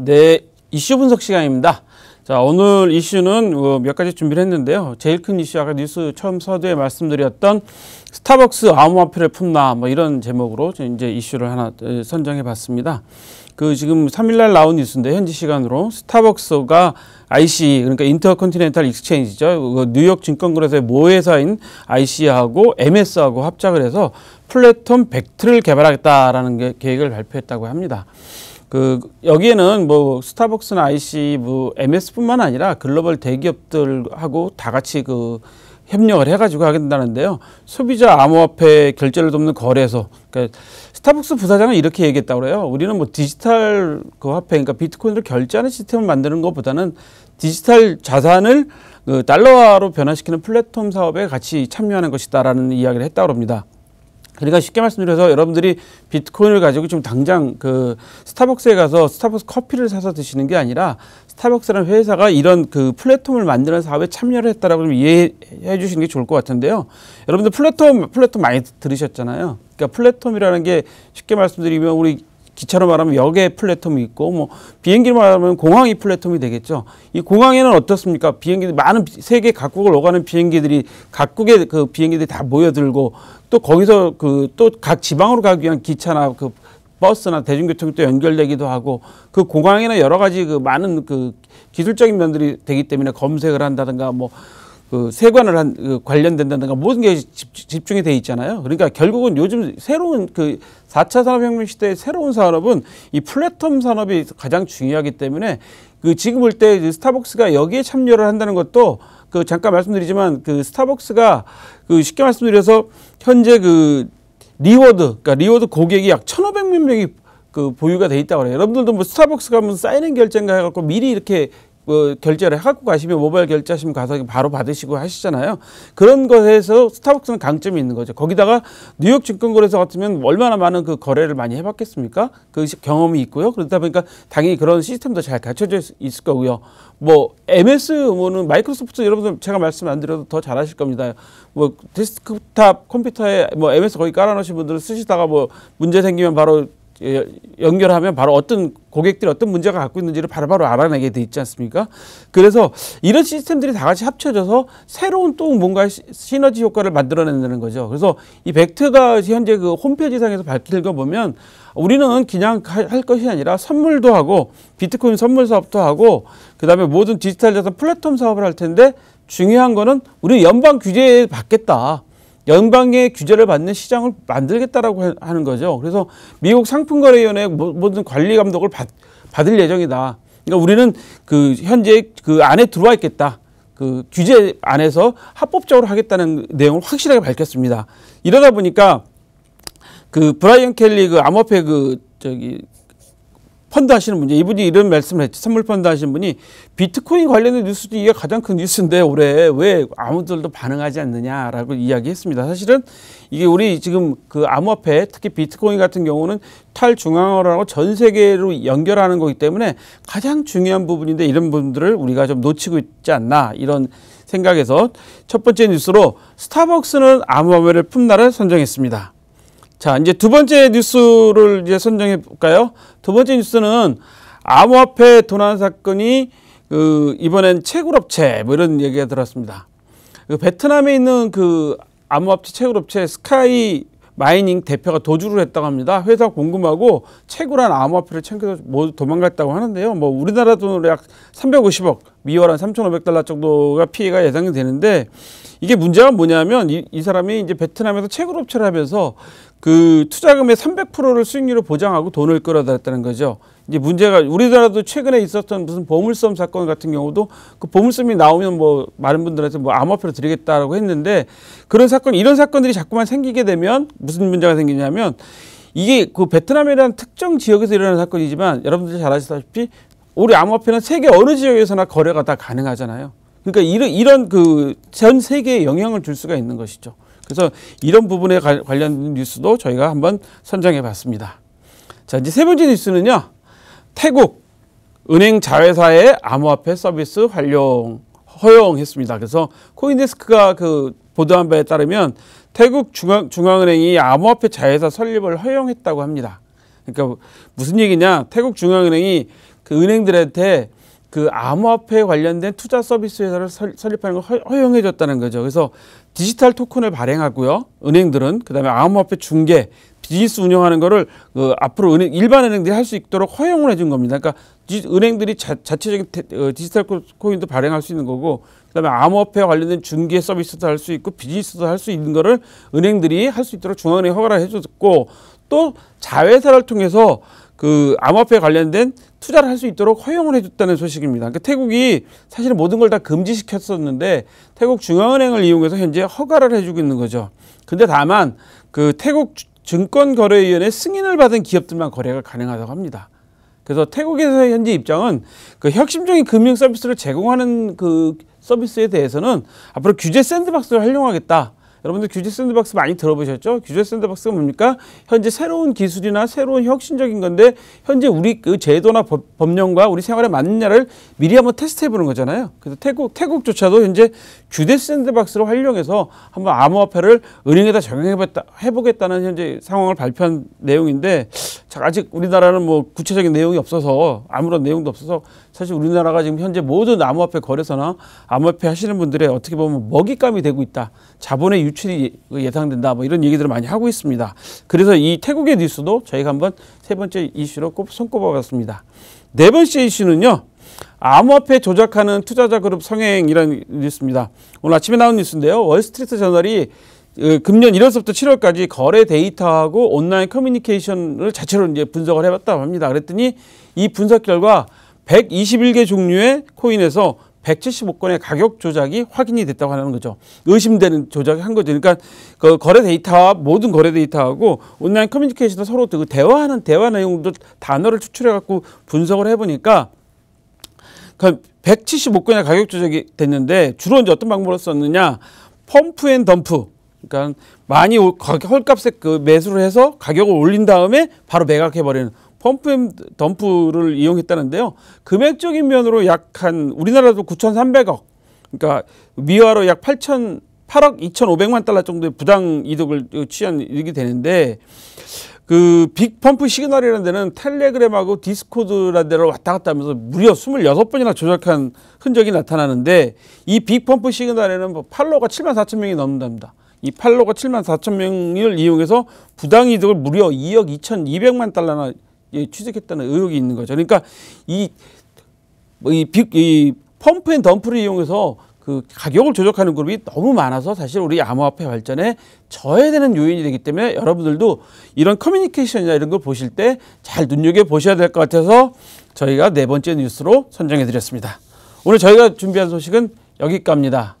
네, 이슈 분석 시간입니다. 자, 오늘 이슈는 어, 몇 가지 준비를 했는데요. 제일 큰 이슈, 아까 뉴스 처음 서두에 말씀드렸던 스타벅스 암호화폐를 품나, 뭐 이런 제목으로 이제 이슈를 하나 어, 선정해 봤습니다. 그 지금 삼일날 나온 뉴스인데, 현지 시간으로 스타벅스가 IC, 그러니까 인터컨티넨탈 익스체인지죠. 그 뉴욕 증권거래소의 모 회사인 IC하고 MS하고 합작을 해서 플랫폼 벡트를 개발하겠다라는 계획을 발표했다고 합니다. 그 여기에는 뭐 스타벅스나 IC, 뭐 MS뿐만 아니라 글로벌 대기업들하고 다 같이 그 협력을 해가지고 하겠다는데요. 소비자 암호화폐 결제를 돕는 거래소. 그러니까 스타벅스 부사장은 이렇게 얘기했다고 그래요. 우리는 뭐 디지털 그 화폐, 그러니까 비트코인으로 결제하는 시스템을 만드는 것보다는 디지털 자산을 그 달러화로 변화시키는 플랫폼 사업에 같이 참여하는 것이다라는 이야기를 했다고 합니다. 그러니까 쉽게 말씀드려서 여러분들이 비트코인을 가지고 지금 당장 그 스타벅스에 가서 스타벅스 커피를 사서 드시는 게 아니라 스타벅스라는 회사가 이런 그 플랫폼을 만드는 사업에 참여를 했다라고 좀 이해해 주시는 게 좋을 것 같은데요. 여러분들 플랫폼 플랫폼 많이 들으셨잖아요. 그러니까 플랫폼이라는 게 쉽게 말씀드리면 우리 기차로 말하면 역에 플랫폼이 있고 뭐 비행기로 말하면 공항이 플랫폼이 되겠죠. 이 공항에는 어떻습니까? 비행기들 많은 세계 각국을 오가는 비행기들이 각국의 그 비행기들이 다 모여들고 또 거기서 그 또 각 지방으로 가기 위한 기차나 그 버스나 대중교통이 또 연결되기도 하고 그 공항에는 여러 가지 그 많은 그 기술적인 면들이 되기 때문에 검색을 한다든가 뭐그 세관을 한 그 관련된다든가 모든 게 집, 중이돼 있잖아요. 그러니까 결국은 요즘 새로운 그 4차 산업혁명 시대의 새로운 산업은 이 플랫폼 산업이 가장 중요하기 때문에 그 지금 볼 때 스타벅스가 여기에 참여를 한다는 것도 그 잠깐 말씀드리지만 그 스타벅스가 그 쉽게 말씀드려서 현재 그 리워드 그러니까 리워드 고객이 약 1,500만 명이 그 보유가 돼 있다고 그래요. 여러분들도 뭐 스타벅스 가면 사인은 결제인가 해갖고 미리 이렇게 뭐 결제를 해갖고 가시면 모바일 결제하시면 가서 바로 받으시고 하시잖아요. 그런 것에서 스타벅스는 강점이 있는 거죠. 거기다가 뉴욕 증권거래소 같으면 얼마나 많은 그 거래를 많이 해봤겠습니까? 그 경험이 있고요. 그러다 보니까 당연히 그런 시스템도 잘 갖춰져 있을 거고요. 뭐 MS 뭐는 마이크로소프트 여러분들 제가 말씀 안 드려도 더 잘하실 겁니다. 뭐 데스크탑 컴퓨터에 뭐 MS 거기 깔아놓으신 분들 쓰시다가 뭐 문제 생기면 바로 예, 연결하면 바로 어떤 고객들이 어떤 문제가 갖고 있는지를 바로바로 바로 알아내게 돼 있지 않습니까? 그래서 이런 시스템들이 다 같이 합쳐져서 새로운 또 뭔가 시너지 효과를 만들어낸다는 거죠. 그래서 이 벡트가 현재 그 홈페이지상에서 밝히는 보면 우리는 그냥 할 것이 아니라 선물도 하고 비트코인 선물 사업도 하고 그다음에 모든 디지털 자산 플랫폼 사업을 할 텐데 중요한 거는 우리 연방 규제에 받겠다. 연방의 규제를 받는 시장을 만들겠다라고 하는 거죠. 그래서 미국 상품거래위원회 모든 관리 감독을 받, 받을 예정이다. 그러니까 우리는 그 현재 그 안에 들어와 있겠다. 그 규제 안에서 합법적으로 하겠다는 내용을 확실하게 밝혔습니다. 이러다 보니까 그 브라이언 켈리 그 암호화폐 그 저기 펀드 하시는 분이 이분이 이런 말씀을 했죠 선물 펀드 하시는 분이 비트코인 관련된 뉴스 중 이게 가장 큰 뉴스인데 올해 왜 아무들도 반응하지 않느냐라고 이야기했습니다. 사실은 이게 우리 지금 그 암호화폐 특히 비트코인 같은 경우는 탈중앙화라고 전 세계로 연결하는 거기 때문에 가장 중요한 부분인데 이런 분들을 우리가 좀 놓치고 있지 않나 이런 생각에서 첫 번째 뉴스로 스타벅스는 암호화폐를 품나를 선정했습니다. 자, 이제 두 번째 뉴스를 이제 선정해 볼까요? 두 번째 뉴스는 암호화폐 도난 사건이 그 이번엔 채굴업체 뭐 이런 얘기가 들었습니다. 그 베트남에 있는 그 암호화폐 채굴업체 스카이 마이닝 대표가 도주를 했다고 합니다. 회사 공금하고 채굴한 암호화폐를 챙겨서 모두 뭐 도망갔다고 하는데요. 뭐 우리나라 돈으로 약 350억, 미월 한 3,500달러 정도가 피해가 예상이 되는데 이게 문제가 뭐냐면 이, 이 사람이 이제 베트남에서 채굴업체를 하면서 그 투자금의 300%를 수익률을 보장하고 돈을 끌어다녔다는 거죠. 이제 문제가 우리나라도 최근에 있었던 무슨 보물섬 사건 같은 경우도 그 보물섬이 나오면 뭐 많은 분들한테 뭐암호화폐를 드리겠다라고 했는데 그런 사건 이런 사건들이 자꾸만 생기게 되면 무슨 문제가 생기냐면 이게 그 베트남이라는 특정 지역에서 일어나는 사건이지만 여러분들 잘 아시다시피 우리 암호화폐는 세계 어느 지역에서나 거래가 다 가능하잖아요. 그러니까 이런 이런 그 그전 세계에 영향을 줄 수가 있는 것이죠. 그래서 이런 부분에 관련된 뉴스도 저희가 한번 선정해 봤습니다. 자, 이제 세 번째 뉴스는요. 태국 은행 자회사의 암호화폐 서비스 활용 허용했습니다. 그래서 코인데스크가 그 보도한 바에 따르면 태국 중앙, 중앙은행이 암호화폐 자회사 설립을 허용했다고 합니다. 그러니까 무슨 얘기냐? 태국 중앙은행이 그 은행들한테 그 암호화폐에 관련된 투자 서비스 회사를 설립하는 걸 허용해 줬다는 거죠. 그래서 디지털 토큰을 발행하고요. 은행들은 그다음에 암호화폐 중개 비즈니스 운영하는 거를 그 앞으로 은행 일반 은행들이 할 수 있도록 허용을 해 준 겁니다. 그러니까 은행들이 자, 체적인 어, 디지털 코인도 발행할 수 있는 거고 그다음에 암호화폐와 관련된 중개 서비스도 할 수 있고 비즈니스도 할 수 있는 거를 은행들이 할 수 있도록 중앙은행 허가를 해줬고 또 자회사를 통해서 그 암호화폐 관련된 투자를 할 수 있도록 허용을 해줬다는 소식입니다. 그러니까 태국이 사실 모든 걸 다 금지시켰었는데 태국 중앙은행을 이용해서 현재 허가를 해주고 있는 거죠. 근데 다만 그 태국 증권거래위원회 승인을 받은 기업들만 거래가 가능하다고 합니다. 그래서 태국에서의 현재 입장은 그 혁신적인 금융 서비스를 제공하는 그 서비스에 대해서는 앞으로 규제 샌드박스를 활용하겠다. 여러분들 규제 샌드박스 많이 들어보셨죠? 규제 샌드박스가 뭡니까? 현재 새로운 기술이나 새로운 혁신적인 건데 현재 우리 그 제도나 법, 령과 우리 생활에 맞느냐를 미리 한번 테스트해보는 거잖아요. 그래서 태국, 태국조차도 현재 규제 샌드박스를 활용해서 한번 암호화폐를 은행에다 적용해보겠다는 현재 상황을 발표한 내용인데 자, 아직 우리나라는 뭐 구체적인 내용이 없어서 아무런 내용도 없어서 사실 우리나라가 지금 현재 모든 암호화폐 거래소나 암호화폐 하시는 분들의 어떻게 보면 먹잇감이 되고 있다. 자본의 유출이 예, 예상된다. 뭐 이런 얘기들을 많이 하고 있습니다. 그래서 이 태국의 뉴스도 저희가 한번 세 번째 이슈로 꼽 손꼽아봤습니다. 네 번째 이슈는요. 암호화폐 조작하는 투자자 그룹 성행이라는 뉴스입니다. 오늘 아침에 나온 뉴스인데요. 월스트리트 저널이 어, 금년 1월부터 7월까지 거래 데이터하고 온라인 커뮤니케이션을 자체로 이제 분석을 해봤다고 합니다. 그랬더니 이 분석 결과 121개 종류의 코인에서 175건의 가격 조작이 확인이 됐다고 하는 거죠. 의심되는 조작을 한 거죠. 그러니까 그 거래 데이터와 모든 거래 데이터하고 온라인 커뮤니케이션도 서로 그 대화하는 대화 내용도 단어를 추출해 갖고 분석을 해 보니까 그 175건의 가격 조작이 됐는데 주로 이제 어떤 방법으로 썼느냐? 펌프 앤 덤프. 그러니까 많이 헐값에 그 매수를 해서 가격을 올린 다음에 바로 매각해 버리는 펌프앤 덤프를 이용했다는데요. 금액적인 면으로 약 한 우리나라도 9,300억 그러니까 미화로 약8 0 8억 2,500만 달러 정도의 부당 이득을 취한 일이 되는데 그 빅펌프 시그널이라는 데는 텔레그램하고 디스코드라는 데를 왔다 갔다 하면서 무려 26번이나 조작한 흔적이 나타나는데 이 빅펌프 시그널에는 뭐 팔로가 7만 4천 명이 넘는답니다. 이 팔로가 7만 4천 명을 이용해서 부당 이득을 무려 2억 2,200만 달러나 예, 취득했다는 의혹이 있는 거죠. 그러니까 이, 뭐 이, 이 펌프 앤 덤프를 이용해서 그 가격을 조작하는 그룹이 너무 많아서 사실 우리 암호화폐 발전에 저해되는 요인이 되기 때문에 여러분들도 이런 커뮤니케이션이나 이런 걸 보실 때 잘 눈여겨 보셔야 될 것 같아서 저희가 네 번째 뉴스로 선정해 드렸습니다. 오늘 저희가 준비한 소식은 여기까지입니다.